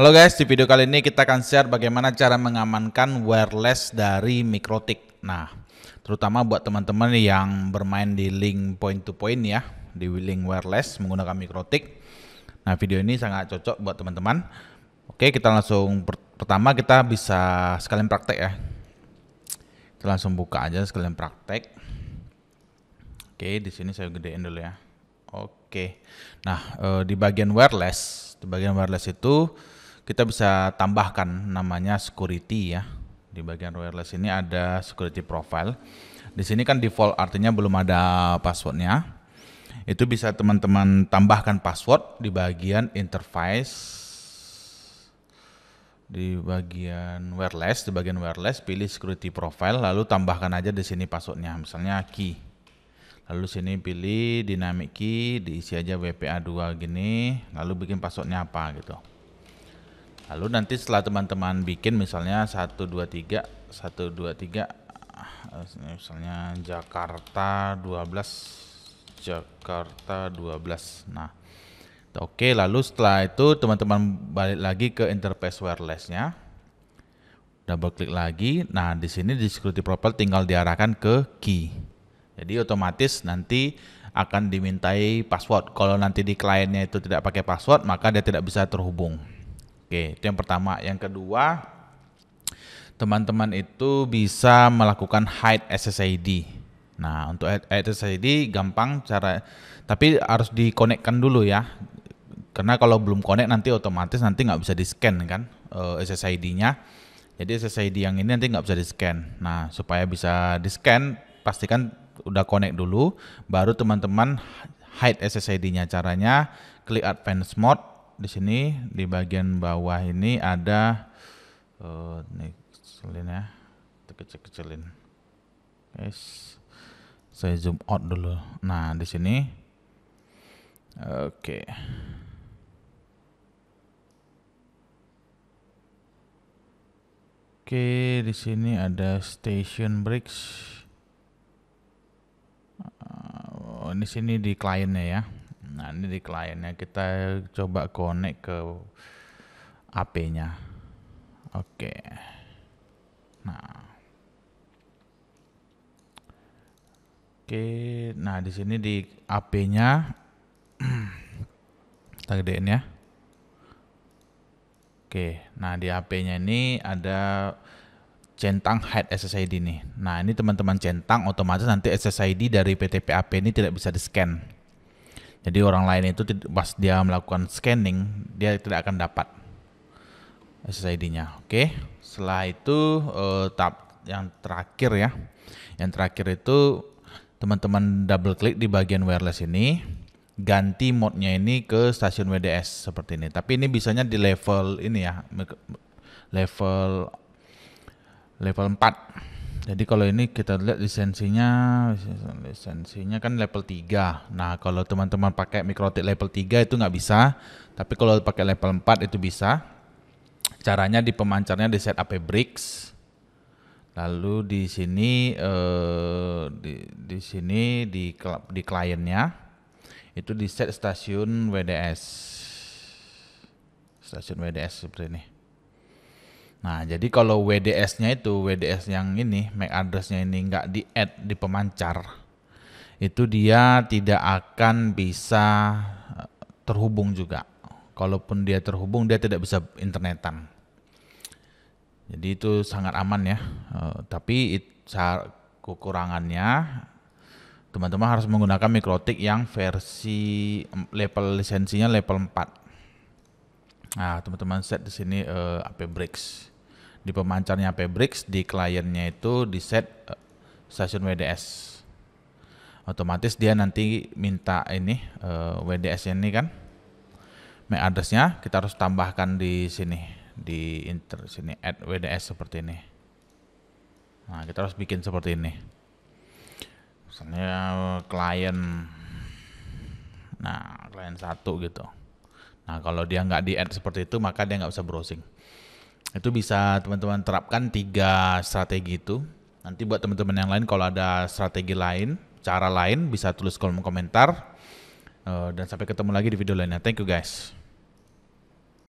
Halo guys, di video kali ini kita akan share bagaimana cara mengamankan wireless dari Mikrotik. Nah, terutama buat teman-teman yang bermain di link point to point ya, di link wireless menggunakan Mikrotik. Nah, video ini sangat cocok buat teman-teman. Oke, kita langsung pertama kita bisa sekalian praktek ya. Kita langsung buka aja sekalian praktek. Oke, di sini saya gedein dulu ya. Oke. Nah, eh, di bagian wireless, di bagian wireless itu kita bisa tambahkan namanya security ya. Di bagian wireless ini ada security profile. Di sini kan default artinya belum ada passwordnya. Itu bisa teman-teman tambahkan password di bagian interface di bagian wireless, di bagian wireless pilih security profile lalu tambahkan aja di sini passwordnya misalnya key. Lalu sini pilih dynamic key, diisi aja WPA2 gini, lalu bikin passwordnya apa gitu lalu nanti setelah teman-teman bikin misalnya 1 2 3 1 2 3 misalnya Jakarta 12 Jakarta 12 nah Oke, lalu setelah itu teman-teman balik lagi ke interface wirelessnya. Double klik lagi. Nah, di sini di security profile tinggal diarahkan ke key. Jadi otomatis nanti akan dimintai password. Kalau nanti di kliennya itu tidak pakai password, maka dia tidak bisa terhubung. Oke, itu yang pertama. Yang kedua, teman-teman itu bisa melakukan hide SSID. Nah, untuk hide SSID gampang cara tapi harus dikonekkan dulu ya. Karena kalau belum konek nanti otomatis nanti nggak bisa di-scan kan eh, SSID-nya. Jadi SSID yang ini nanti nggak bisa di-scan. Nah, supaya bisa di-scan pastikan udah konek dulu baru teman-teman hide SSID-nya caranya klik advanced mode di sini di bagian bawah ini ada uh, nih kecilin ya kita kecil kecilin guys saya zoom out dulu nah di sini oke okay. oke okay, di sini ada station bricks uh, ah, di oh, sini di kliennya ya Nah ini di kliennya kita coba connect ke AP-nya. Oke. Nah. Oke, nah di sini di AP-nya kita gedein ya. Oke, nah di AP-nya ini ada centang hide SSID nih. Nah ini teman-teman centang otomatis nanti SSID dari PTPAP ini tidak bisa di scan jadi orang lain itu pas dia melakukan scanning dia tidak akan dapat SSID-nya. Oke. Setelah itu uh, eh, tab yang terakhir ya. Yang terakhir itu teman-teman double klik di bagian wireless ini ganti modnya ini ke stasiun WDS seperti ini. Tapi ini bisanya di level ini ya. Level level 4 jadi kalau ini kita lihat lisensinya, lisensinya kan level 3. Nah, kalau teman-teman pakai mikrotik level 3 itu nggak bisa, tapi kalau pakai level 4 itu bisa. Caranya di pemancarnya di set AP Bricks. Lalu di sini eh, di, di sini di di kliennya itu di set stasiun WDS. Stasiun WDS seperti ini. Nah, jadi kalau WDS-nya itu, WDS yang ini, MAC address-nya ini nggak di-add di pemancar, itu dia tidak akan bisa eh, terhubung juga. Kalaupun dia terhubung, dia tidak bisa internetan. Jadi itu sangat aman ya. Eh, tapi it, kekurangannya, teman-teman harus menggunakan mikrotik yang versi level lisensinya level 4 Nah, teman-teman set di sini uh, eh, AP Bricks. Di pemancarnya AP Bricks, di kliennya itu di set uh, stasiun WDS. Otomatis dia nanti minta ini uh, eh, WDS ini kan. MAC address-nya kita harus tambahkan di sini di inter sini add WDS seperti ini. Nah, kita harus bikin seperti ini. Misalnya klien Nah, klien satu gitu. Nah kalau dia nggak di add seperti itu maka dia nggak bisa browsing. Itu bisa teman-teman terapkan tiga strategi itu. Nanti buat teman-teman yang lain kalau ada strategi lain, cara lain bisa tulis kolom komentar. Uh, dan sampai ketemu lagi di video lainnya. Thank you guys.